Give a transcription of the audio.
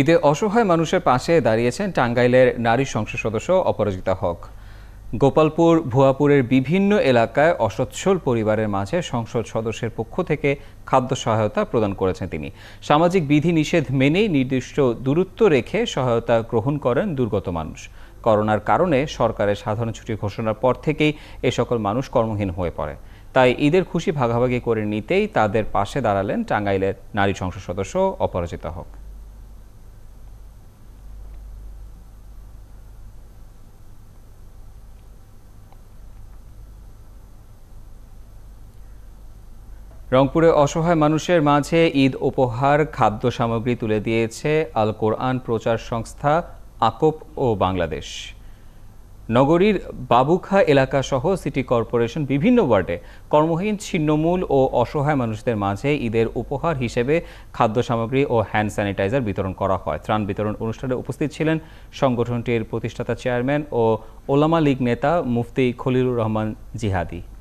ঈদে অসহায় মানুষের পাশে দাঁড়িয়েছেন টাঙ্গাইলের নারী সংসদ সদস্য অপরাজিতা হক গোপালপুর ভুয়াপুরের বিভিন্ন এলাকায় অসচ্ছল পরিবারের মাঝে সংসদ সদস্যের পক্ষ থেকে খাদ্য সহায়তা প্রদান করেছেন তিনি সামাজিক বিধি নিষেধ মেনেই নির্দিষ্ট দূরত্ব রেখে সহায়তা গ্রহণ করেন দুর্গত মানুষ করোনার কারণে সরকারের সাধারণ ছুটি ঘোষণার পর থেকেই এ সকল মানুষ কর্মহীন হয়ে পড়ে তাই ঈদের খুশি ভাগাভাগি করে নিতেই তাদের পাশে দাঁড়ালেন টাঙ্গাইলের নারী সংসদ সদস্য অপরাজিতা হক রংপুরে অসহায় মানুষের মাঝে ঈদ উপহার খাদ্য সামগ্রী তুলে দিয়েছে আল কোরআন প্রচার সংস্থা আকোপ ও বাংলাদেশ নগরীর বাবুখা এলাকাসহ সিটি কর্পোরেশন বিভিন্ন ওয়ার্ডে কর্মহীন ছিন্নমূল ও অসহায় মানুষদের মাঝে ঈদের উপহার হিসেবে খাদ্য সামগ্রী ও হ্যান্ড স্যানিটাইজার বিতরণ করা হয় ত্রাণ বিতরণ অনুষ্ঠানে উপস্থিত ছিলেন সংগঠনটির প্রতিষ্ঠাতা চেয়ারম্যান ও ওলামা লীগ নেতা মুফতি খলিলুর রহমান জিহাদি